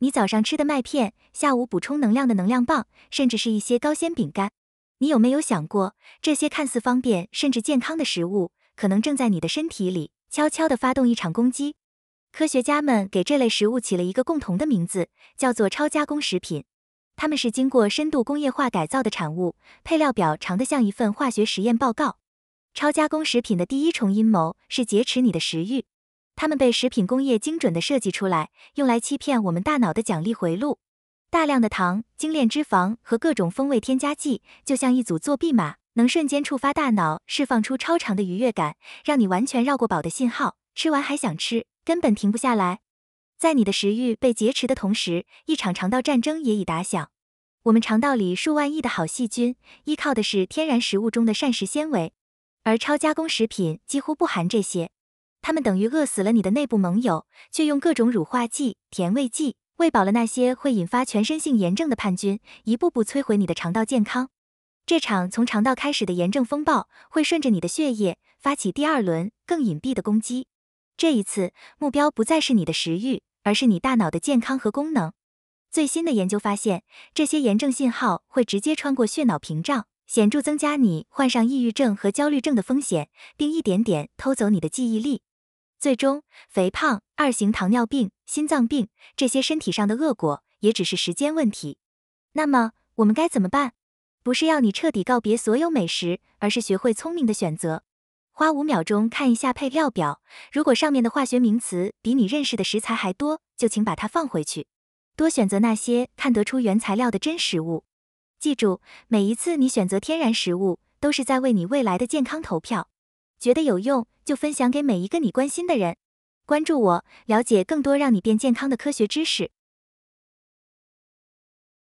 你早上吃的麦片，下午补充能量的能量棒，甚至是一些高纤饼干，你有没有想过，这些看似方便甚至健康的食物，可能正在你的身体里悄悄地发动一场攻击？科学家们给这类食物起了一个共同的名字，叫做超加工食品。它们是经过深度工业化改造的产物，配料表长得像一份化学实验报告。超加工食品的第一重阴谋是劫持你的食欲。它们被食品工业精准的设计出来，用来欺骗我们大脑的奖励回路。大量的糖、精炼脂肪和各种风味添加剂，就像一组作弊码，能瞬间触发大脑释放出超长的愉悦感，让你完全绕过饱的信号，吃完还想吃，根本停不下来。在你的食欲被劫持的同时，一场肠道战争也已打响。我们肠道里数万亿的好细菌，依靠的是天然食物中的膳食纤维，而超加工食品几乎不含这些。他们等于饿死了你的内部盟友，却用各种乳化剂、甜味剂喂饱了那些会引发全身性炎症的叛军，一步步摧毁你的肠道健康。这场从肠道开始的炎症风暴会顺着你的血液发起第二轮更隐蔽的攻击，这一次目标不再是你的食欲，而是你大脑的健康和功能。最新的研究发现，这些炎症信号会直接穿过血脑屏障，显著增加你患上抑郁症和焦虑症的风险，并一点点偷走你的记忆力。最终，肥胖、二型糖尿病、心脏病这些身体上的恶果也只是时间问题。那么我们该怎么办？不是要你彻底告别所有美食，而是学会聪明的选择。花五秒钟看一下配料表，如果上面的化学名词比你认识的食材还多，就请把它放回去。多选择那些看得出原材料的真实物。记住，每一次你选择天然食物，都是在为你未来的健康投票。觉得有用，就分享给每一个你关心的人。关注我，了解更多让你变健康的科学知识。